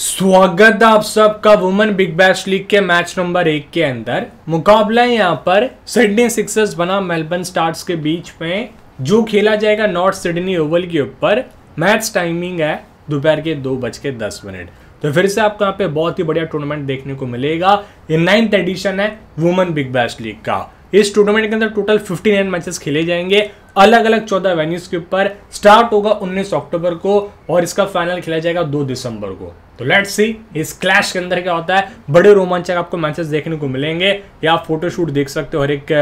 स्वागत है आप सबका वुमेन बिग बैश लीग के मैच नंबर एक के अंदर मुकाबला है यहाँ पर सिडनी सिक्सर्स बना मेलबर्न स्टार्स के बीच में जो खेला जाएगा नॉर्थ सिडनी ओवल के ऊपर मैच टाइमिंग है दोपहर के दो बज के दस मिनट तो फिर से आपको यहाँ पे बहुत ही बढ़िया टूर्नामेंट देखने को मिलेगा ये नाइन्थ एडिशन है वुमेन बिग बैश लीग का इस टूर्नामेंट के अंदर टोटल 59 मैचेस खेले जाएंगे अलग अलग 14 वेन्यूज के ऊपर स्टार्ट होगा 19 अक्टूबर को और इसका फाइनल खेला जाएगा 2 दिसंबर को तो लेट्स सी इस क्लैश के अंदर क्या होता है बड़े रोमांचक आपको मैचेस देखने को मिलेंगे या आप फोटोशूट देख सकते हो हर एक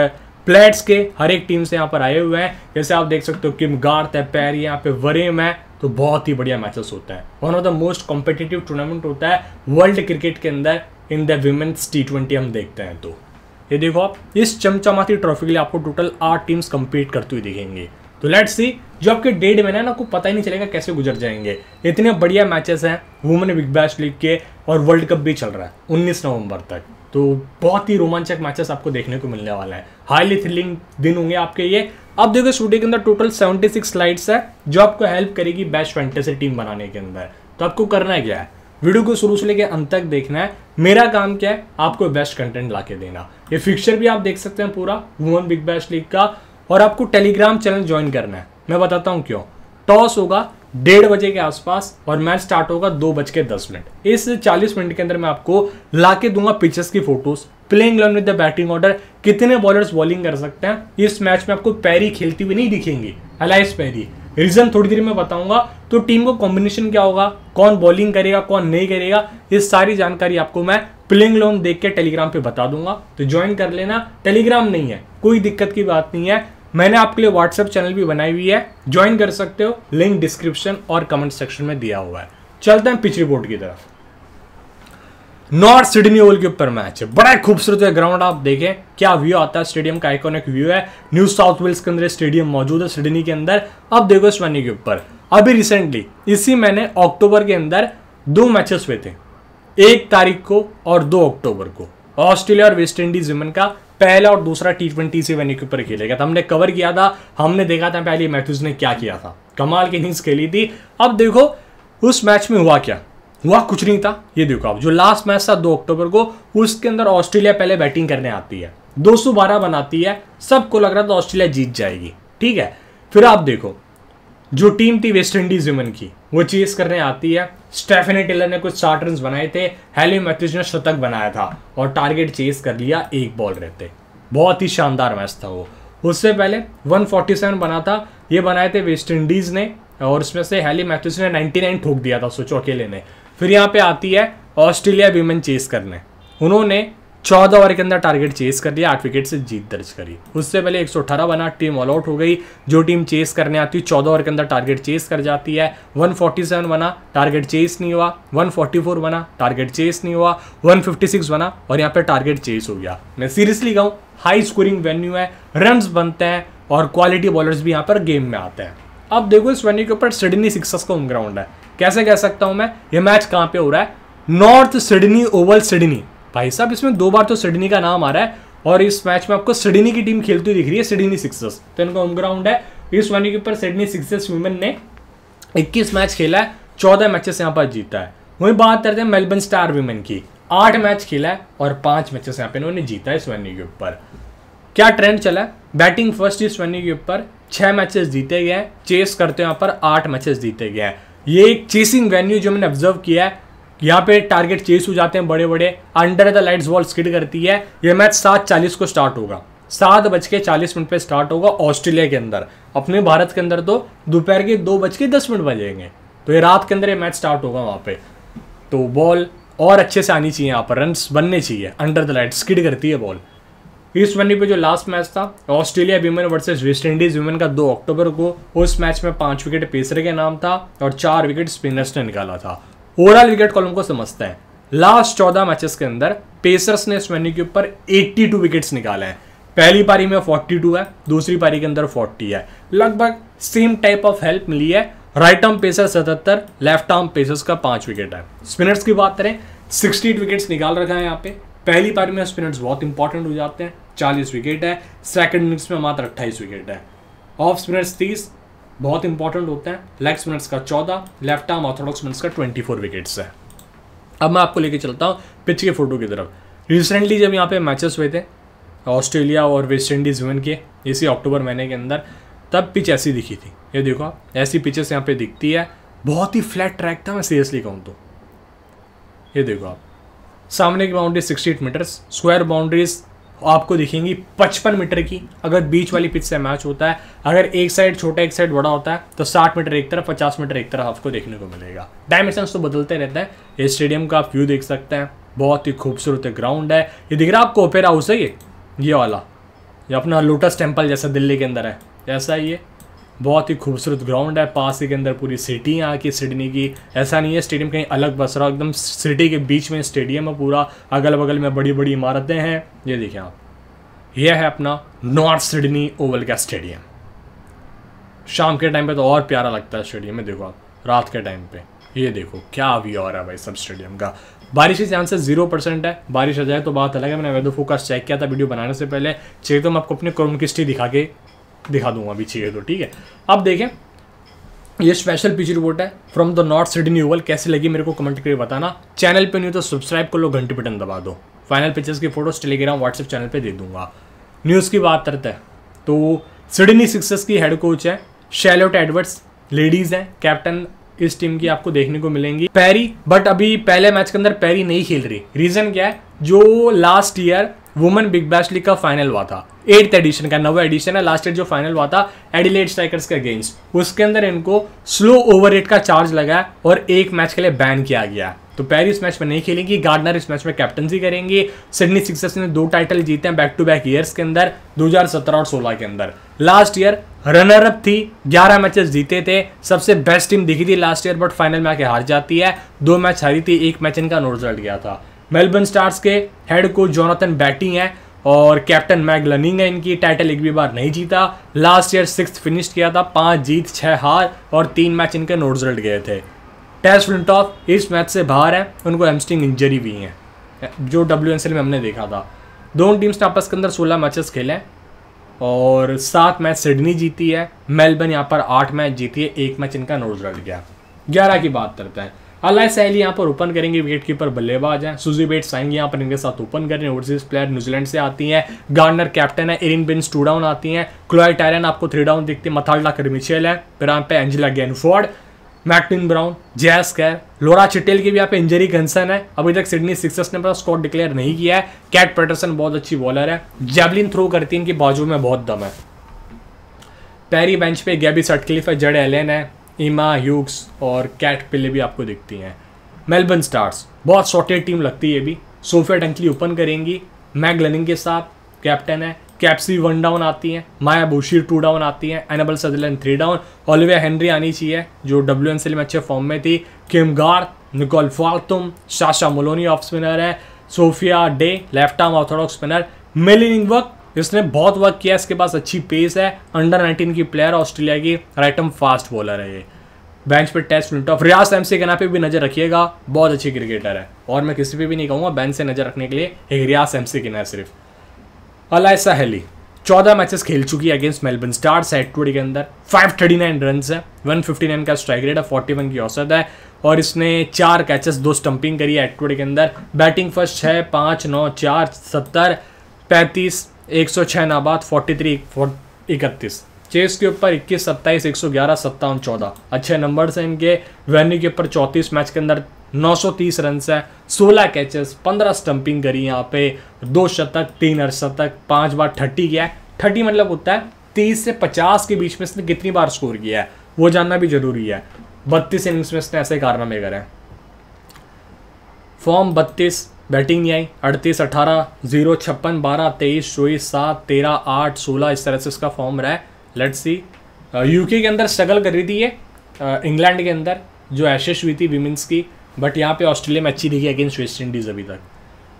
प्लेयर्स के हर एक टीम से यहाँ पर आए हुए हैं जैसे आप देख सकते हो किम गार्थ है पैरी यहाँ पे वरेम है तो बहुत ही बढ़िया मैचेस होता है one of the most competitive tournament होता है वर्ल्ड क्रिकेट के अंदर in the women's T twenty हम देखते हैं तो ये देखो आप इस चमचमाती ट्रॉफी के लिए आपको टोटल आठ टीम्स कंपीट करते हुए दिखेंगे तो लेट्स सी जो आपके डेढ़ महीना ना आपको पता ही नहीं चलेगा कैसे गुजर जाएंगे इतने बढ़िया मैचेस हैं वुमेन बिग बैश लीग के और वर्ल्ड कप भी चल रहा है उन्नीस नवंबर तक तो बहुत ही रोमांचक मैचेस आपको देखने को मिलने वाला है हाईली थ्रिलिंग दिन होंगे आपके ये अब देखो स्टूडियो के अंदर टोटल 76 स्लाइड्स है जो आपको हेल्प करेगी बेस्ट फेंटेसी टीम बनाने के अंदर तो आपको करना है क्या है वीडियो को शुरू से लेकर अंत तक देखना है मेरा काम क्या है आपको बेस्ट कंटेंट ला के देना ये फिक्सचर भी आप देख सकते हैं पूरा वुमन बिग बैश लीग का और आपको टेलीग्राम चैनल ज्वाइन करना है मैं बताता हूँ क्यों टॉस होगा डेढ़ बजे के आसपास और मैच स्टार्ट होगा दो बज के दस मिनट इस चालीस मिनट के अंदर मैं आपको ला के दूंगा पिचेस की photos playing eleven with the batting order कितने बॉलर्स बॉलिंग कर सकते हैं इस मैच में आपको पैरी खेलती हुई नहीं दिखेंगी अलाइस पैरी रीज़न थोड़ी देर में बताऊंगा तो टीम को कॉम्बिनेशन क्या होगा कौन बॉलिंग करेगा कौन नहीं करेगा ये सारी जानकारी आपको मैं प्लेइंग लोन देख के टेलीग्राम पे बता दूंगा तो ज्वाइन कर लेना टेलीग्राम नहीं है कोई दिक्कत की बात नहीं है मैंने आपके लिए व्हाट्सएप चैनल भी बनाई हुई है ज्वाइन कर सकते हो लिंक डिस्क्रिप्शन और कमेंट सेक्शन में दिया हुआ है चलते हैं पिच रिपोर्ट की तरफ नॉर्थ सिडनी ओवल के ऊपर मैच है बड़ा खूबसूरत है ग्राउंड आप देखें क्या व्यू आता है स्टेडियम का आइकॉनिक व्यू है न्यू साउथ वेल्स के अंदर स्टेडियम मौजूद है सिडनी के अंदर अब देखो इस मैनी के ऊपर अभी रिसेंटली इसी महीने अक्टूबर के अंदर दो मैचेस हुए थे एक तारीख को और दो अक्टूबर को ऑस्ट्रेलिया और वेस्ट इंडीज विमेन का पहला और दूसरा टी ट्वेंटी से वेन्यू के ऊपर खेला गया था हमने कवर किया था हमने देखा था पहले मैथ्यूज ने क्या किया था कमाल की इनिंग्स खेली थी अब देखो उस मैच में हुआ क्या हुआ कुछ नहीं था ये देखो आप जो लास्ट मैच था दो अक्टूबर को उसके अंदर ऑस्ट्रेलिया पहले बैटिंग करने आती है 212 बनाती है सबको लग रहा था ऑस्ट्रेलिया जीत जाएगी ठीक है फिर आप देखो जो टीम थी वेस्ट इंडीज वुमेन की वो चेस करने आती है स्टेफनी टेलर ने कुछ साठ रन बनाए थे हेली मैथ्यूज ने शतक बनाया था और टारगेट चेस कर लिया एक बॉल रहते बहुत ही शानदार मैच था वो उससे पहले 147 बना था ये बनाए थे वेस्ट इंडीज़ ने और उसमें से हेली मैथ्यूज ने 99 ठोक दिया था सोचो अकेले ने फिर यहाँ पे आती है ऑस्ट्रेलिया वीमेन चेस करने उन्होंने चौदह ओवर के अंदर टारगेट चेस कर लिया आठ विकेट से जीत दर्ज करी उससे पहले 118 बना टीम ऑल आउट हो गई जो टीम चेस करने आती है चौदह ओवर के अंदर टारगेट चेस कर जाती है 147 बना टारगेट चेस नहीं हुआ 144 बना टारगेट चेस नहीं हुआ 156 बना और यहाँ पे टारगेट चेस हो गया मैं सीरियसली कहूँ हाई स्कोरिंग वेन्यू है रन बनते हैं और क्वालिटी बॉलर्स भी यहाँ पर गेम में आते हैं अब देखो इस वेन्यू के ऊपर सिडनी सिक्सर्स का होम ग्राउंड है कैसे कह सकता हूं मैं ये मैच कहां पे हो रहा है नॉर्थ सिडनी ओवल सिडनी भाई साहब इसमें दो बार तो सिडनी का नाम आ रहा है और इस मैच में आपको सिडनी की टीम खेलती हुई दिख रही है सिडनी सिक्सर्स तो इनका होम ग्राउंड है इस वानी के ऊपर सिडनी सिक्सर्स वुमेन ने इक्कीस मैच खेला है चौदह मैचेस यहाँ पर जीता है वहीं बात करते हैं मेलबर्न स्टार वीमेन की आठ मैच खेला है और पांच मैचेस यहाँ पे इन्होंने जीता है इस वेन्यू के ऊपर क्या ट्रेंड चला है बैटिंग फर्स्ट इस वेन्यू के ऊपर छह मैचेस जीते गए हैं चेस करते यहाँ पर आठ मैचेस जीते गए हैं ये एक चेसिंग वेन्यू जो मैंने ऑब्जर्व किया है यहाँ पे टारगेट चेस हो जाते हैं बड़े बड़े under the lights ball skid करती है ये मैच सात चालीस को स्टार्ट होगा सात बज के चालीस मिनट पे स्टार्ट होगा ऑस्ट्रेलिया के अंदर अपने भारत के अंदर तो दोपहर के दो बज के दस मिनट बजेंगे तो ये रात के अंदर ये मैच स्टार्ट होगा वहाँ पे तो बॉल और अच्छे से आनी चाहिए यहाँ पर रन बनने चाहिए अंडर द लाइट स्किड करती है बॉल इस वनडे पे जो लास्ट मैच था Australia women versus West Indies women का 2 अक्टूबर को उस मैच में पांच विकेट पेसर के नाम था और चार विकेट स्पिनर्स ने निकाला था ओवरऑल विकेट कॉलम को समझते हैं लास्ट चौदह मैचेस के अंदर पेसर्स ने इस वनडे के ऊपर एट्टी टू विकेट्स निकाले हैं पहली पारी में फोर्टी टू है दूसरी पारी के अंदर फोर्टी है लगभग सेम टाइप ऑफ हेल्प मिली है राइट आर्म पेसर सतहत्तर लेफ्ट आर्म पेसर्स का पांच विकेट है स्पिनर्स की बात करें सिक्सटी विकेट्स निकाल रखा है यहाँ पे पहली पारी में स्पिनर्स बहुत इंपॉर्टेंट हो जाते हैं 40 विकेट है सेकंड इनिंग्स में मात्र 28 विकेट है ऑफ स्पिनर्स 30 बहुत इंपॉर्टेंट होते हैं लेग स्पिनर्स का 14 लेफ्ट आर्म ऑर्थोडॉक्स स्पिनर्स का 24 विकेट्स है अब मैं आपको लेके चलता हूँ पिच के फोटो की तरफ रिसेंटली जब यहाँ पे मैचेस हुए थे ऑस्ट्रेलिया और वेस्ट इंडीज़ वुमेन के इसी अक्टूबर महीने के अंदर तब पिच ऐसी दिखी थी ये देखो आप ऐसी पिचेस यहाँ पे दिखती है बहुत ही फ्लैट ट्रैक था मैं सीरियसली कहूँ तो ये देखो आप सामने की boundary sixty eight metres square boundaries आपको दिखेंगी पचपन मीटर की अगर बीच वाली पिच से मैच होता है अगर एक साइड छोटा एक साइड बड़ा होता है तो साठ मीटर एक तरफ पचास मीटर एक तरफ आपको देखने को मिलेगा डायमेंशन तो बदलते रहते हैं ये स्टेडियम का आप व्यू देख सकते हैं बहुत ही खूबसूरत ग्राउंड है ये दिख रहा है आपको ओपेरा हाउस है ये ये वाला ये अपना लोटस टेम्पल जैसा दिल्ली के अंदर है ऐसा ही है बहुत ही खूबसूरत ग्राउंड है पास ही के अंदर पूरी सिटी है यहाँ की सिडनी की ऐसा नहीं है स्टेडियम कहीं अलग बस रहा एकदम सिटी के बीच में स्टेडियम है पूरा अगल बगल में बड़ी बड़ी इमारतें हैं ये देखिए आप यह है अपना नॉर्थ सिडनी ओवल का स्टेडियम शाम के टाइम पे तो और प्यारा लगता है स्टेडियम में देखो आप रात के टाइम पे ये देखो क्या व्यू आ रहा है भाई सब स्टेडियम का बारिश के चांसेस जीरो परसेंट है बारिश आ जाए तो बात अलग है मैंने वेदर फोकस चेक किया था वीडियो बनाने से पहले चाहिए तो मैं आपको अपने क्रोम किस्टी दिखा के दिखा दूंगा अभी चाहिए तो ठीक है अब देखें ये स्पेशल पीजी रिपोर्ट है from the North Sydney Oval कैसी लगी मेरे को कमेंट करके बताना चैनल पे नहीं तो सब्सक्राइब कर लो घंटी बटन दबा दो फाइनल पिक्चर्स की फोटोज टेलीग्राम व्हाट्सएप चैनल पे दे दूंगा न्यूज़ की बात करते हैं तो सिडनी सिक्सर्स की हेड कोच है शेलोट एडवर्ड्स लेडीज़ हैं कैप्टन इस टीम की आपको देखने को मिलेंगी पैरी बट अभी पहले मैच के अंदर पैरी नहीं खेल रही रीज़न क्या है जो last year women Big Bash League का फाइनल हुआ था एट्थ एडिशन का नवा एडिशन है लास्ट ईयर जो फाइनल हुआ था एडिलेट स्ट्राइकर्स के अगेंस्ट उसके अंदर इनको स्लो ओवर रेट का चार्ज लगा और एक मैच के लिए बैन किया गया तो पैरी इस मैच में नहीं खेलेंगी गार्डनर इस मैच में कैप्टनसी करेंगे सिडनी सिक्सर्स ने दो टाइटल जीते हैं बैक टू बैक ईयर्स के अंदर 2017 और 16 के अंदर लास्ट ईयर रनर अप थी 11 मैचेस जीते थे सबसे बेस्ट टीम दिखी थी लास्ट ईयर बट फाइनल में आके हार जाती है दो मैच हारी थी एक मैच इनका नो रिजल्ट गया था मेलबर्न स्टार्स के हेड कोच जोनाथन बैटिंग है और कैप्टन मैग लनिंग है इनकी टाइटल एक भी बार नहीं जीता लास्ट ईयर सिक्स फिनिश किया था पाँच जीत छः हार और तीन मैच इनके नोट रिजल्ट गए थे टेस्ट फ्लिंटॉफ इस मैच से बाहर हैं उनको एमस्टिंग इंजरी भी है जो डब्ल्यू में हमने देखा था दोनों टीम्स ने आपस के अंदर सोलह मैचेस खेले हैं और सात मैच सिडनी जीती है मेलबर्न यहाँ पर आठ मैच जीती है एक मैच इनका नोट रिजल्ट गया ग्यारह की बात करते हैं अलाय सहली यहाँ पर ओपन करेंगे विकेट कीपर बल्लेबाज हैं सुजी बेट साइंग यहाँ पर इनके साथ ओपन करें ओवरसीज प्लेयर न्यूजीलैंड से आती हैं गार्नर कैप्टन है इरिन बिन्स टू डाउन आती हैं क्लोय टायरन आपको थ्री डाउन दिखती है मथाल्डा करमिचेल है फिर यहाँ पे एंजिला गैनफोर्ड मैक्टिन ब्राउन जैस कैर लोरा चिटेल की भी यहाँ पे इंजरी कंसर्न है अभी तक सिडनी सिक्सर्स ने अपना स्कॉट डिक्लेयर नहीं किया है कैट पेटरसन बहुत अच्छी बॉलर है जेबलिन थ्रो करती है इनकी बाजू में बहुत दम है पैरी बेंच पे गैबी सटक्लिफ है जड एलेन है इमा ह्यूग्स और कैट पिले भी आपको दिखती हैं मेलबर्न स्टार्स बहुत शॉर्टेड टीम लगती है ये भी सोफिया डंकली ओपन करेंगी मैग लनिंग के साथ कैप्टन है कैप्सी वन डाउन आती हैं माया बोशीर टू डाउन आती हैं Annabel Sutherland three down Olivia Henry आनी चाहिए जो डब्ल्यू एन में अच्छे फॉर्म में थी Kim Garth Nicole Faltum Sasha Moloney off spinner है Sophia Day left arm orthodox spinner Molineux वक्त इसने बहुत वर्क किया इसके पास अच्छी पेस है अंडर 19 की प्लेयर ऑस्ट्रेलिया की राइटम फास्ट बॉलर है ये बेंच पर टेस्ट मिनट ऑफ रियाज सी के पे भी नज़र रखिएगा बहुत अच्छी क्रिकेटर है और मैं किसी पे भी नहीं कहूँगा बेंच से नज़र रखने के लिए एक रियाज सी के है सिर्फ अलायसा हेली चौदह मैचेस खेल चुकी है अगेंस्ट मेलबर्न स्टार्स है टूडी के अंदर फाइव थर्टी नाइन रन है वन फिफ्टी नाइन का स्ट्राइक रेट है फोर्टी वन की औसत है और इसने चार कैचेस दो स्टंपिंग करी है एटवुड के अंदर बैटिंग फर्स्ट छः पाँच नौ चार सत्तर पैंतीस एक सौ छः नाबाद फोर्टी थ्री इकतीस चेस के ऊपर इक्कीस सत्ताईस एक सौ ग्यारह सत्तावन चौदह अच्छे नंबर हैं इनके वेन्यू के ऊपर चौंतीस मैच के अंदर 930 रन है 16 कैचेस 15 स्टंपिंग करी यहाँ पे दो शतक तीन अर्शतक पांच बार थर्टी किया है थर्टी मतलब होता है तीस से पचास के बीच में इसने कितनी बार स्कोर किया है वो जानना भी जरूरी है बत्तीस इनिंग्स में इसने ऐसे कारनामे करें फॉर्म बत्तीस बैटिंग नहीं आई अड़तीस अठारह जीरो छप्पन बारह तेईस चौबीस सात तेरह आठ सोलह इस तरह से उसका फॉर्म रहा है लेट्स सी यूके के अंदर स्ट्रगल कर रही थी ये इंग्लैंड uh, के अंदर जो एशेस हुई थी विमेंस की बट यहाँ पे ऑस्ट्रेलिया में अच्छी दिखी अगेंस्ट वेस्ट इंडीज़ अभी तक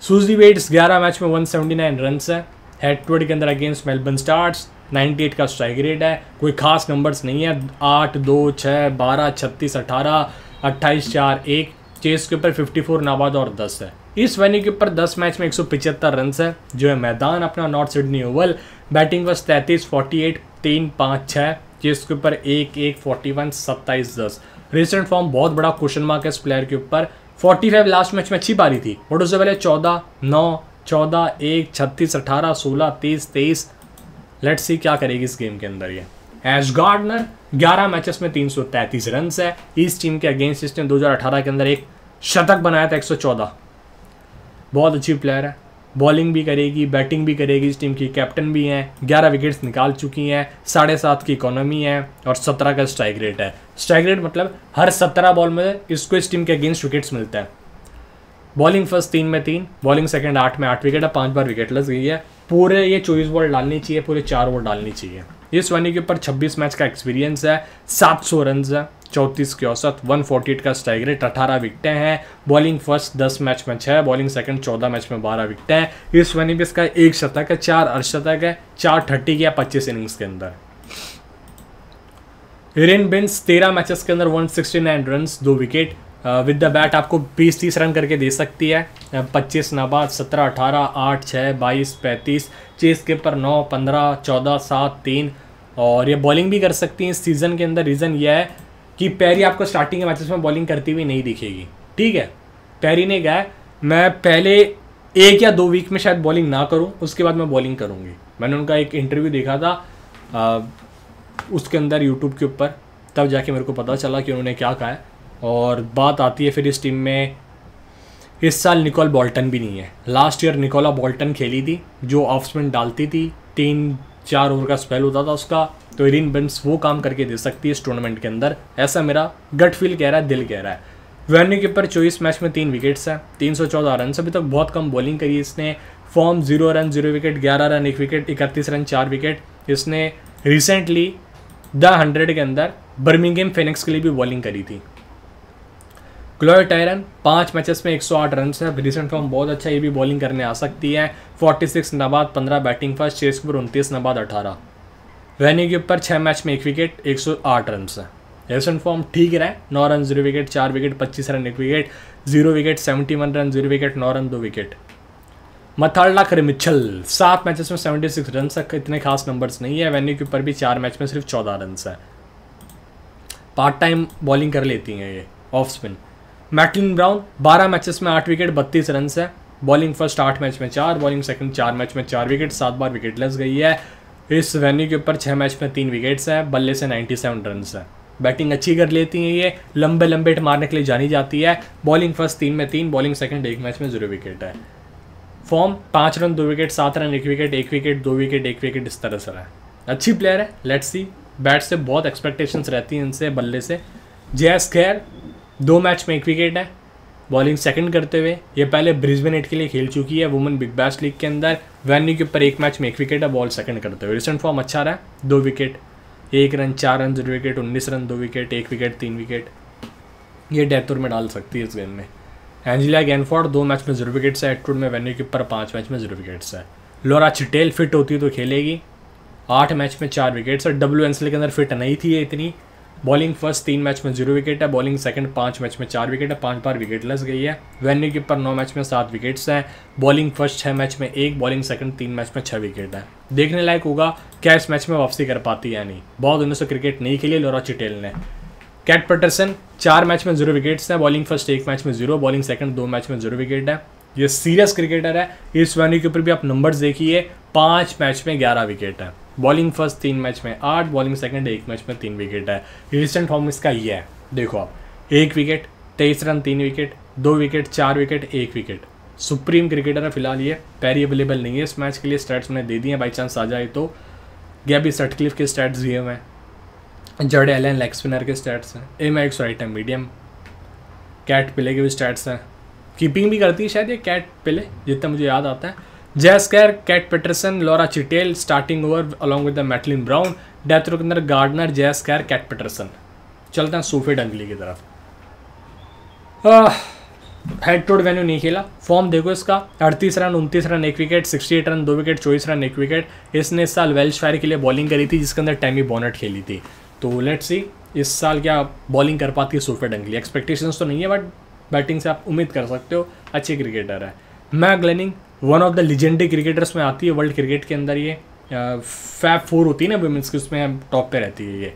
सूजी वेट्स ग्यारह मैच में वन सेवेंटी नाइन रन है हेडवर्ड के अंदर अगेंस्ट मेलबर्न स्टार्स एट का स्ट्राइक रेट है कोई खास नंबर्स नहीं है आठ दो छः बारह छत्तीस अठारह अट्ठाईस चार एक चेस के ऊपर फिफ्टी फोर नाबाद और दस है इस वेन्यू के ऊपर 10 मैच में एक रन है जो है मैदान अपना नॉर्थ सिडनी ओवल बैटिंग बस तैंतीस फोर्टी एट तीन पाँच छः जिसके ऊपर एक एक फोर्टी वन सत्ताईस दस रिसेंट फॉर्म बहुत बड़ा क्वेश्चन मार्क है इस प्लेयर के ऊपर 45 लास्ट मैच में अच्छी पारी थी बट उससे पहले 14 9 14 एक छत्तीस अठारह सोलह तीस तेईस लेट सी क्या करेगी इस गेम के अंदर ये एश गार्डनर 11 मैचेस में 333 रन है इस टीम के अगेंस्ट इसने 2018 के अंदर एक शतक बनाया था 114 बहुत अच्छी प्लेयर है बॉलिंग भी करेगी बैटिंग भी करेगी इस टीम की कैप्टन भी हैं ग्यारह विकेट्स निकाल चुकी हैं साढ़े सात की इकोनॉमी है और सत्रह का स्ट्राइक रेट है स्ट्राइक रेट मतलब हर सत्रह बॉल में इसको इस टीम के अगेंस्ट विकेट्स मिलता है बॉलिंग फर्स्ट तीन में तीन बॉलिंग सेकेंड आठ में आठ विकेट है पाँच बार विकेट लस गई है पूरे ये चौबीस बॉल डालनी चाहिए पूरे चार बॉल डालनी चाहिए इस वनी के ऊपर छब्बीस मैच का एक्सपीरियंस है सात सौ रन है चौंतीस के औसत वन फोर्टी एट का स्ट्राइक रेट अठारह विकटें हैं बॉलिंग फर्स्ट दस मैच में छः बॉलिंग सेकंड चौदह मैच में बारह विकटें हैं इस वनी भी इसका एक शतक है चार अर्धशतक है चार थर्टी या पच्चीस इनिंग्स के अंदर हिरेन बिन्स तेरह मैचेस के अंदर वन सिक्सटी नाइन रन दो विकेट विद द बैट आपको बीस तीस रन करके दे सकती है पच्चीस नाबाद सत्रह अठारह आठ छः बाईस पैंतीस चेस के पर नौ पंद्रह चौदह सात तीन और ये बॉलिंग भी कर सकती हैं इस सीज़न के अंदर रीज़न यह है कि पैरी आपको स्टार्टिंग के मैचेस में बॉलिंग करती हुई नहीं दिखेगी ठीक है पैरी ने गया मैं पहले एक या दो वीक में शायद बॉलिंग ना करूं उसके बाद मैं बॉलिंग करूंगी मैंने उनका एक इंटरव्यू देखा था आ, उसके अंदर यूट्यूब के ऊपर तब जाके मेरे को पता चला कि उन्होंने क्या कहा है और बात आती है फिर इस टीम में इस साल निकोल बॉल्टन भी नहीं है लास्ट ईयर निकोला बॉल्टन खेली थी जो ऑफ स्पिन डालती थी तीन चार ओवर का स्पेल होता था उसका तो इरिन बेंस वो काम करके दे सकती है इस टूर्नामेंट के अंदर ऐसा मेरा गट फील कह रहा है दिल कह रहा है वेन्यू के ऊपर चौबीस मैच में तीन विकेट्स हैं तीन सौ चौदह रन अभी तक बहुत कम बॉलिंग करी इसने form zero run zero wicket ग्यारह रन एक विकेट इकतीस रन चार विकेट इसने रिसेंटली द हंड्रेड के अंदर बर्मिंगम फेनिक्स के लिए भी बॉलिंग करी थी क्लोय टायरन पांच मैचेस में 108 रन है रिसेंट फॉर्म बहुत अच्छा ये भी बॉलिंग करने आ सकती है 46 नबाद 15 बैटिंग फर्स्ट चेस के उनतीस नबाद 18 रैनी के ऊपर छः मैच में एक विकेट 108 रन है रिसेंट फॉर्म ठीक रहा है नौ रन जीरो विकेट चार विकेट पच्चीस रन एक wicket zero wicket seventy one run zero wicket नौ रन दो विकेट मथाड़ा मिच्छल सात मैचेस में सेवेंटी सिक्स रन तक इतने खास नंबर्स नहीं है वेन्यू के ऊपर भी चार मैच में सिर्फ चौदह रन है पार्ट टाइम बॉलिंग कर लेती हैं ये ऑफ स्पिन मैटलिन ब्राउन बारह मैचेस में आठ विकेट बत्तीस रन है बॉलिंग फर्स्ट आठ मैच में चार बॉलिंग सेकंड चार मैच में चार विकेट सात बार विकेट लस गई है इस वेन्यू के ऊपर छः मैच में तीन विकेट्स हैं बल्ले से 97 सेवन रन है बैटिंग अच्छी कर लेती हैं ये लंबे लंबे हिट मारने के लिए जानी जाती है बॉलिंग फर्स्ट तीन में तीन बॉलिंग सेकंड एक मैच में जीरो विकेट है फॉर्म पाँच रन दो विकेट सात रन एक विकेट एक विकेट दो विकेट एक विकेट इस तरह से रहा है अच्छी प्लेयर है लेट्स सी बैट से बहुत एक्सपेक्टेशंस रहती हैं इनसे बल्ले से एस खैर दो मैच में एक विकेट है बॉलिंग सेकंड करते हुए ये पहले ब्रिस्बेन एट के लिए खेल चुकी है वुमेन बिग बैश लीग के अंदर वेन्यू के ऊपर एक मैच में एक विकेट है बॉल सेकंड करते हुए रिसेंट फॉर्म अच्छा रहा है दो विकेट एक रन चार रन जीरो विकेट उन्नीस रन दो विकेट एक विकेट तीन विकेट ये डेथुर में डाल सकती है इस गेम में एंजिला गैनफोर्ड दो मैच में जीरो विकेट्स है एटवुड में वेन्यू के ऊपर पाँच मैच में जीरो विकेट्स है लोरा चिटेल फिट होती है तो खेलेगी आठ मैच में चार विकेट्स और डब्ल्यू एन के अंदर फिट नहीं थी ये इतनी बॉलिंग फर्स्ट तीन मैच में जीरो विकेट है बॉलिंग सेकंड पांच मैच में चार विकेट है पांच बार विकेट लस गई है वेन्यू के ऊपर नौ मैच में सात विकेट्स हैं बॉलिंग फर्स्ट छः मैच में एक बॉलिंग सेकंड तीन मैच में छः विकेट है देखने लायक होगा क्या इस मैच में वापसी कर पाती है या नहीं बहुत उन्नीस से क्रिकेट नहीं खेली लोरा चिटेल ने कैट पटरसन चार मैच में जीरो विकेट्स हैं बॉलिंग फर्स्ट एक मैच में जीरो बॉलिंग सेकंड दो मैच में जीरो विकेट है ये सीरियस क्रिकेटर है इस वैन्यू के ऊपर भी आप नंबर्स देखिए पांच मैच में ग्यारह विकेट है बॉलिंग फर्स्ट तीन मैच में आठ बॉलिंग सेकंड एक मैच में तीन विकेट है रिसेंट फॉर्म इसका ये है देखो आप एक विकेट तेईस रन तीन विकेट दो विकेट चार विकेट एक विकेट सुप्रीम क्रिकेटर है फिलहाल ये पैरी अवेलेबल नहीं है इस मैच के लिए स्टैट्स उन्हें दे दिए हैं बाई चांस आ जाए तो गैबी सटक्लिफ के स्टैट्स दिए हुए हैं जर्ड एन लेग स्पिनर के स्टैट्स हैं एम एक्स राइट है मीडियम कैट पिले के भी स्टैट्स हैं कीपिंग भी करती है शायद ये कैट पिले जितना मुझे याद आता है Jess Kerr Kate Peterson Laura Cheatle starting over along with the Maitlan Brown death over के अंदर गार्डनर जैसकैर कैट पेटरसन चलते हैं सूफे डंगली की तरफ हेड टोड वेन्यू नहीं खेला फॉर्म देखो इसका अड़तीस रन उनतीस रन एक विकेट सिक्सटी एट रन दो विकेट चौबीस रन एक विकेट इसने इस साल वेल्श फायर के लिए बॉलिंग करी थी जिसके अंदर टैमी बॉनट खेली थी तो लेट्स सी इस साल क्या बॉलिंग कर पाती है सूफे डंगली एक्सपेक्टेशंस तो नहीं है बट बैटिंग से आप उम्मीद कर सकते हो अच्छे क्रिकेटर है Meg Lanning one of the legendary cricketers में आती है वर्ल्ड क्रिकेट के अंदर ये फैब फोर होती है ना वुमेंस की उसमें टॉप पे रहती है ये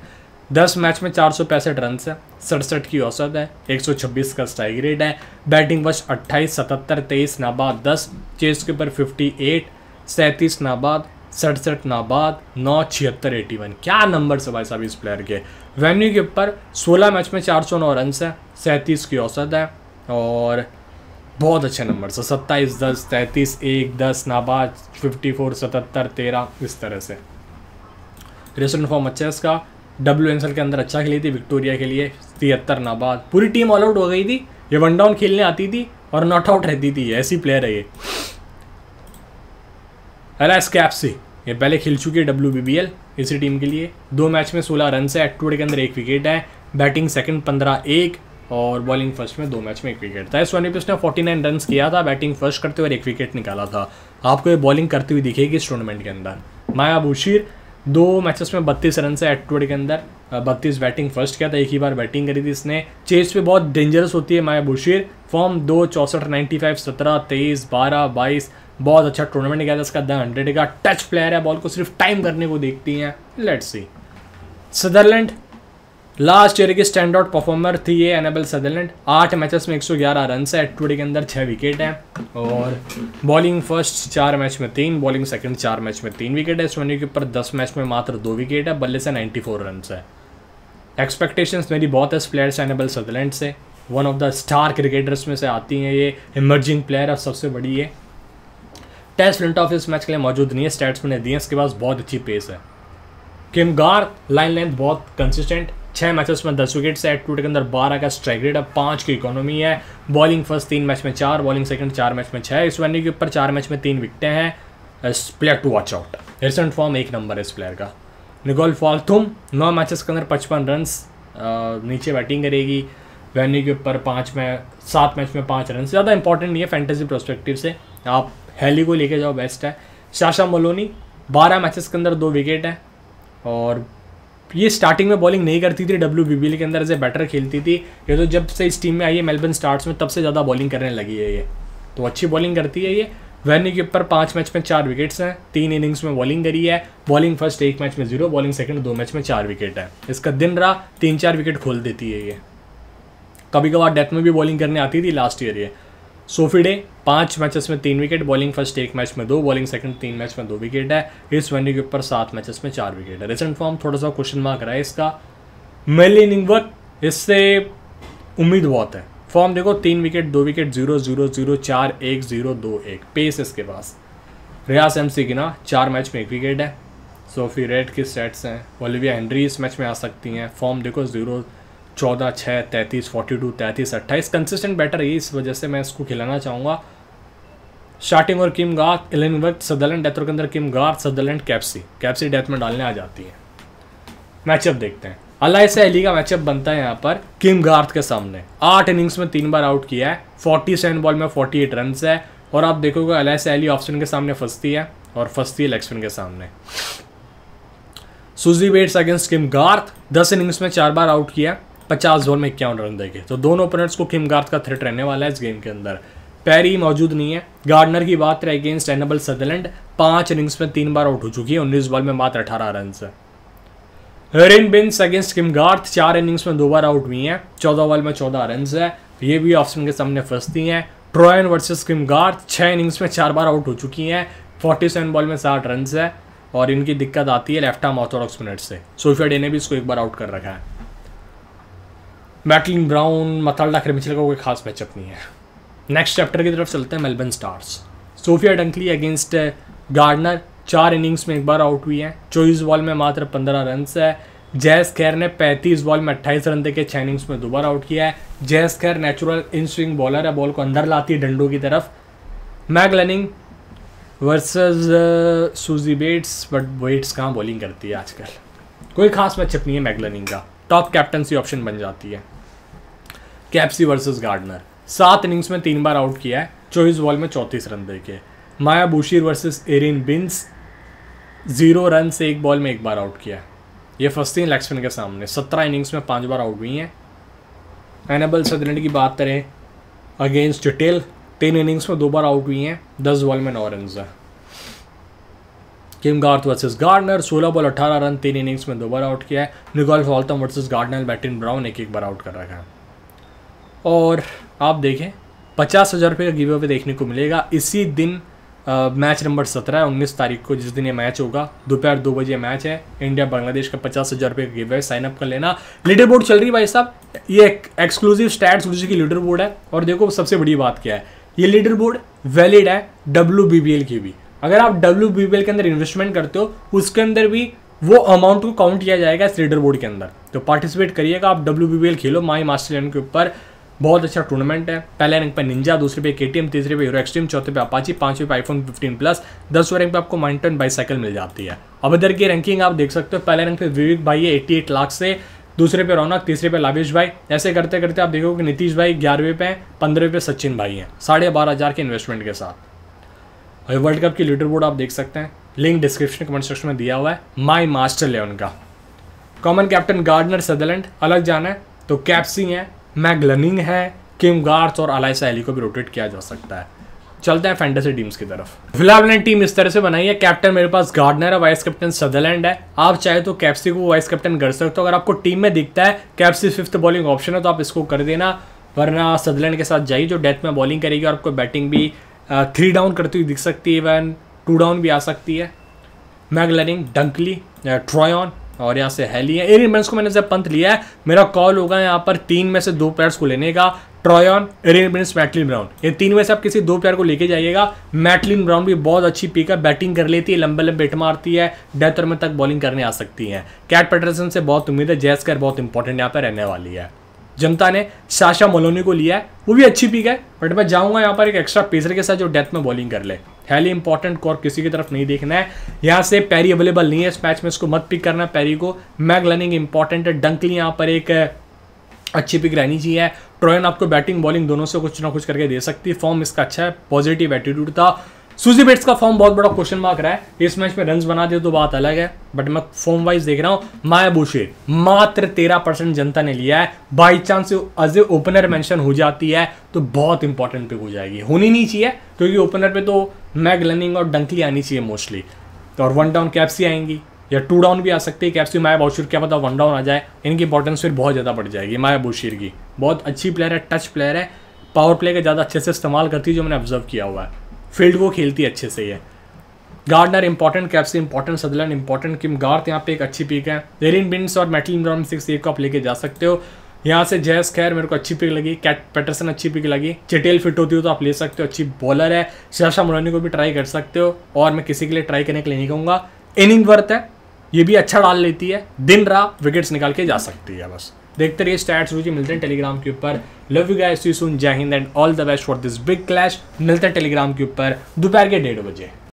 दस मैच में चार सौ पैंसठ रन है सड़सठ की औसत है एक सौ छब्बीस का स्ट्राइक रेट है बैटिंग वर्ष अट्ठाईस सतहत्तर तेईस नाबाद दस चेस के ऊपर फिफ्टी एट सैंतीस नाबाद सड़सठ नाबाद नौ छिहत्तर एटी वन क्या नंबर है भाई साहब इस प्लेयर के वेन्यू के ऊपर सोलह मैच में चार सौ नौ रन है सैंतीस की औसत है और बहुत अच्छे नंबर सो सत्ताईस दस तैंतीस एक दस नाबाद फिफ्टी फोर सतहत्तर तेरह इस तरह से रेस्टोरेंट फॉर्म अच्छा है इसका डब्ल्यू एन के अंदर अच्छा खेली थी विक्टोरिया के लिए तिहत्तर नाबाद पूरी टीम ऑल आउट हो गई थी ये वन डाउन खेलने आती थी और नॉट आउट रहती थी ऐसी प्लेयर है ये एलएस कैप्सी ये पहले खेल चुकी है डब्ल्यू इसी टीम के लिए दो मैच में सोलह रन है टूडे के अंदर एक विकेट है बैटिंग सेकंड पंद्रह एक और बॉलिंग फर्स्ट में दो मैच में एक विकेट था इस वन उसने फोर्टी नाइन रन किया था बैटिंग फर्स्ट करते हुए एक विकेट निकाला था आपको ये बॉलिंग करती हुई दिखेगी इस टूर्नामेंट के अंदर माया बुशीर दो मैचेस में बत्तीस रन से एटवर्ड के अंदर बत्तीस बैटिंग फर्स्ट किया था एक ही बार बैटिंग करी थी इसने चेस पे बहुत डेंजरस होती है माया बुशीर फॉर्म दो चौंसठ नाइन्टी फाइव सत्रह तेईस बारह बाईस बहुत अच्छा टूर्नामेंट गया था इसका द हंड्रेड का टच प्लेयर है बॉल को सिर्फ टाइम करने को देखती हैं let's see Sutherland last year की स्टैंड आउट परफॉर्मर थी ये एनेबल सदरलैंड आठ मैचेस में 111 रन है टुडे के अंदर छः विकेट हैं और बॉलिंग फर्स्ट चार मैच में तीन बॉलिंग सेकंड चार मैच में तीन विकेट है इस के ऊपर दस मैच में मात्र दो विकेट है बल्ले से 94 फोर रन है एक्सपेक्टेशंस मेरी बहुत है प्लेयर्स एनेबल सदरलैंड से one of the star cricketers में से आती हैं ये इमर्जिंग प्लेयर और सबसे बड़ी ये टेस्ट लिंट ऑफ इस मैच के लिए मौजूद नहीं है स्टैट्स मैंने दिए इसके पास बहुत अच्छी पेस है किमगार लाइन लेंथ बहुत कंसिस्टेंट छः मैचेस में दस विकेट है टूटे के अंदर बारह का स्ट्राइक रेट है पाँच की इकोनॉमी है बॉलिंग फर्स्ट तीन मैच में चार बॉलिंग सेकंड चार मैच में छः इस वेन्यू के ऊपर चार मैच में तीन विकटें हैं इस player to watch out recent form एक नंबर है इस प्लेयर का निगोल फॉल्थुम नौ मैचेस के अंदर पचपन रन नीचे बैटिंग करेगी वेन्यू के ऊपर पाँच में सात मैच में पाँच रन ज़्यादा इंपॉर्टेंट नहीं है फैंटेसी प्रोस्पेक्टिव से आप हैली को लेके जाओ बेस्ट है शाशा मलोनी बारह मैचेस के अंदर दो विकेट हैं और ये स्टार्टिंग में बॉलिंग नहीं करती थी डब्ल्यू के अंदर एज ए बैटर खेलती थी ये तो जब से इस टीम में आई है मेलबर्न स्टार्स में तब से ज़्यादा बॉलिंग करने लगी है ये तो अच्छी बॉलिंग करती है ये वैनी के ऊपर पाँच मैच में चार विकेट्स हैं तीन इनिंग्स में बॉलिंग करी है बॉलिंग फर्स्ट एक मैच में जीरो बॉलिंग सेकंड दो मैच में चार विकेट है इसका दिन रहा तीन चार विकेट खोल देती है ये कभी कभार डेथ में भी बॉलिंग करने आती थी लास्ट ईयर ये डे पांच मैचेस में तीन विकेट बॉलिंग फर्स्ट एक मैच में दो बॉलिंग सेकंड तीन मैच में दो विकेट है इस वेन्यू के ऊपर सात मैचेस में चार विकेट है रिसेंट फॉर्म थोड़ा सा क्वेश्चन मार्क रहा है इसका इनिंग इनवर्क इससे उम्मीद बहुत है फॉर्म देखो तीन विकेट दो विकेट जीरो जीरो जीरो चार एक जीरो दो एक पेस इसके पास रियाज एम सी गिना चार मैच में एक विकेट है सोफी रेड की सेट्स हैं ओलिविया हेनरी इस मैच में आ सकती हैं फॉर्म देखो जीरो चौदह छः तैंतीस फोर्टी टू तैंतीस अट्ठाईस कंसिस्टेंट बैटर है इस वजह से मैं इसको खिलाना चाहूँगा शार्टिंग और किम गार्थ इलेन वर्थ सदरलैंड डेथर के अंदर Kim Garth Sutherland Capsey Capsey death में डालने आ जाती है मैचअप देखते हैं अल्लाह से अली का मैचअप बनता है यहाँ पर किम गार्थ के सामने आठ इनिंग्स में तीन बार आउट किया है फोर्टी सेवन बॉल में फोर्टी एट रन है और आप देखोगे अल्लाह से अली ऑप्शन e के सामने फंसती है और फंसती है लेग के सामने Suzie Bates against Kim Garth दस इनिंग्स में चार बार आउट किया पचास ओवर में इक्यावन रन देंगे तो दोनों ओपनर्स को किम गार्थ का थ्रेट रहने वाला है इस गेम के अंदर पैरी मौजूद नहीं है गार्डनर की बात रहे अगेंस्ट एनबल सदरलैंड पांच इनिंग्स में तीन बार आउट हो चुकी है उन्नीस बॉल में मात्र अठारह रन है Erin Burns against Kim Garth चार इनिंग्स में दो बार आउट हुई हैं चौदह बॉल में चौदह रन है ये भी ऑप्शन के सामने फंसती हैं ट्रॉयन वर्सेस किम गार्थ छः इनिंग्स में चार बार आउट हो चुकी हैं फोर्टी सेवन बॉल में साठ रन है और इनकी दिक्कत आती है लेफ्ट आर्म ऑर्थोडॉक्स मिनट से सोफिया डे ने भी इसको एक बार आउट कर रखा है मैटलिन ब्राउन मथाल डाकरे का कोई खास मैचअप नहीं है नेक्स्ट चैप्टर की तरफ चलते हैं Melbourne Stars Sophia Dunkley against Gardner चार इनिंग्स में एक बार आउट हुई है चौबीस बॉल में मात्र पंद्रह रन है जैस खैर ने पैंतीस बॉल में अट्ठाईस रन देके छः इनिंग्स में दोबारा आउट किया है Jess Kerr natural inswing bowler है बॉल को अंदर लाती है डंडों की तरफ Meg Lanning versus Suzie Bates but Bates कहाँ बॉलिंग करती है आजकल कोई खास मैचअप नहीं है मैग लनिंग का टॉप कैप्टनसी ऑप्शन बन जाती है कैप्सी वर्सेस गार्डनर सात इनिंग्स में तीन बार आउट किया है चौबीस बॉल में चौंतीस रन देखे Maia Bouchier versus Erin Burns zero run से एक बॉल में एक बार आउट किया है ये फर्स्ट तीन लेग्समैन के सामने सत्रह इनिंग्स में पाँच बार आउट हुई हैं एनेबल सदरलैंड की बात करें अगेंस्ट टेल तीन इनिंग्स में दो बार आउट हुई हैं दस बॉल में नौ रन है किम गार्थ तो वर्सेस गार्डनर सोलह बॉल अठारह रन तीन इनिंग्स में दो बार आउट किया है Nicole Faltum versus Gardner Maitlan Brown एक एक बार आउट कर रखा है और आप देखें पचास हज़ार रुपये का गिव अवे देखने को मिलेगा इसी दिन आ, मैच नंबर सत्रह है उन्नीस तारीख को जिस दिन ये मैच होगा दोपहर दो बजे मैच है इंडिया बांग्लादेश का पचास हज़ार रुपये का गिव अवे साइनअप कर लेना लीडर बोर्ड चल रही है भाई साहब ये एक एक्सक्लूसिव स्टैट्स की लीडर बोर्ड है और देखो सबसे बड़ी बात क्या है ये लीडर बोर्ड वैलिड है डब्ल्यू की भी अगर आप डब्ल्यू बी के अंदर इन्वेस्टमेंट करते हो उसके अंदर भी वो अमाउंट को काउंट किया जाएगा इस रीडर बोर्ड के अंदर तो पार्टिसिपेट करिएगा आप डब्ल्यू खेलो माई मास्टर के ऊपर बहुत अच्छा टूर्नामेंट है पहले रैंक पर निंजा दूसरे पे एम तीसरे पे हीरो एक्सट्रीम चौथे पे अपाची पांचवे पे आईफोन 15 प्लस दसवें रैंक पे आपको माउंटेन बाईसाइकिल मिल जाती है अब इधर की रैंकिंग आप देख सकते हो पहले रैंक पे विवेक भाई है 88 लाख से दूसरे पे रौनक तीसरे पे लाभेश भाई ऐसे करते करते आप देखोगे नीतीश भाई ग्यारहवें पे हैं पंद्रह पे सचिन भाई हैं साढ़े बारह हज़ार के इन्वेस्टमेंट के साथ और वर्ल्ड कप की लीडर बोर्ड आप देख सकते हैं लिंक डिस्क्रिप्शन कमेंट सेक्शन में दिया हुआ है माई मास्टर लेवन का कॉमन कैप्टन गार्डनर सदरलैंड अलग जाना है तो कैप्सिंग है मैगलनिंग है किम गार्थ और अलाइसा एली को भी रोटेट किया जा सकता है चलते हैं फैंटेसी टीम्स की तरफ फिलहाल ने टीम इस तरह से बनाई है कैप्टन मेरे पास गार्डनर है वाइस कैप्टन सदरलैंड है आप चाहे तो कैप्सी को वाइस कैप्टन कर सकते हो अगर आपको टीम में दिखता है कैप्सी फिफ्थ बॉलिंग ऑप्शन है तो आप इसको कर देना वरना सदरलैंड के साथ जाइए जो डेथ में बॉलिंग करेगी और आपको बैटिंग भी थ्री डाउन करती हुई दिख सकती है इवन टू डाउन भी आ सकती है मैगलनिंग डंकली ट्रॉयन और यहाँ से हैली है एरिन ब्रंस को मैंने जब पंथ लिया है मेरा कॉल होगा यहाँ पर तीन में से दो प्लेयर्स को लेने का Tryon Erin Burns Maitlan Brown ये तीन में से आप किसी दो प्लेयर को लेके जाइएगा मैटलिन ब्राउन भी बहुत अच्छी पिक है बैटिंग कर लेती है लंबे लंबे बेट मारती है डेथ में तक बॉलिंग करने आ सकती है कैट पेटरसन से बहुत उम्मीद है जैसकर बहुत इंपॉर्टेंट यहाँ पर रहने वाली है जनता ने साशा मोलोनी को लिया है वो भी अच्छी पिक है बट मैं जाऊंगा यहाँ पर एक एक्स्ट्रा पेसर के साथ जो डेथ में बॉलिंग कर ले हैली इंपॉर्टेंट कॉर किसी की तरफ नहीं देखना है यहाँ से पैरी अवेलेबल नहीं है इस मैच में इसको मत पिक करना पैरी को मैग लर्निंग इंपॉर्टेंट है डंकली यहाँ पर एक अच्छी पिक रहनी चाहिए ट्रोयन आपको बैटिंग बॉलिंग दोनों से कुछ ना कुछ करके दे सकती है फॉर्म इसका अच्छा है पॉजिटिव एटीट्यूड था सूजी बेट्स का फॉर्म बहुत बड़ा क्वेश्चन मार्क रहा है इस मैच में रन बना दिए तो बात अलग है बट मैं फॉर्म वाइज देख रहा हूँ माया बोशे मात्र तेरह परसेंट जनता ने लिया है by chance as a opener mention हो जाती है तो बहुत इंपॉर्टेंट पिक हो जाएगी होनी नहीं चाहिए क्योंकि ओपनर पे तो मैग लनिंग और डंकली आनी चाहिए मोस्टली तो और वन डाउन कैप्सी आएंगी या टू डाउन भी आ सकती है कैप्सी माया बोशीर क्या पता वन डाउन आ जाए इनकी इंपॉर्टेंस फिर बहुत ज़्यादा बढ़ जाएगी माया बोशीर की बहुत अच्छी प्लेयर है टच प्लेयर है पावर प्ले का ज़्यादा अच्छे से इस्तेमाल करती है जो मैंने ऑब्जर्व किया हुआ है फील्ड को खेलती अच्छे से है गार्डनर इंपॉर्टेंट कैप्स important Sutherland important Kim Garth यहाँ पे एक अच्छी पिक है जेरिन बिन्स और मेटल ब्रॉम सिक्स एक को आप लेके जा सकते हो यहाँ से जयस खैर मेरे को अच्छी पिक लगी कैट पैटरसन अच्छी पिक लगी चिटेल फिट होती हो तो आप ले सकते हो अच्छी बॉलर है शर्षा मुरानी को भी ट्राई कर सकते हो और मैं किसी के लिए ट्राई करने के लिए नहीं कहूँगा इनिंग वर्थ है ये भी अच्छा डाल लेती है दिन रात विकेट्स निकाल के जा सकती है बस देखते रहिए स्टैट्स रुचि मिलते हैं टेलीग्राम के ऊपर love you guys see soon Jai Hind and all the best for this big clash मिलते हैं टेलीग्राम के ऊपर दोपहर के डेढ़ बजे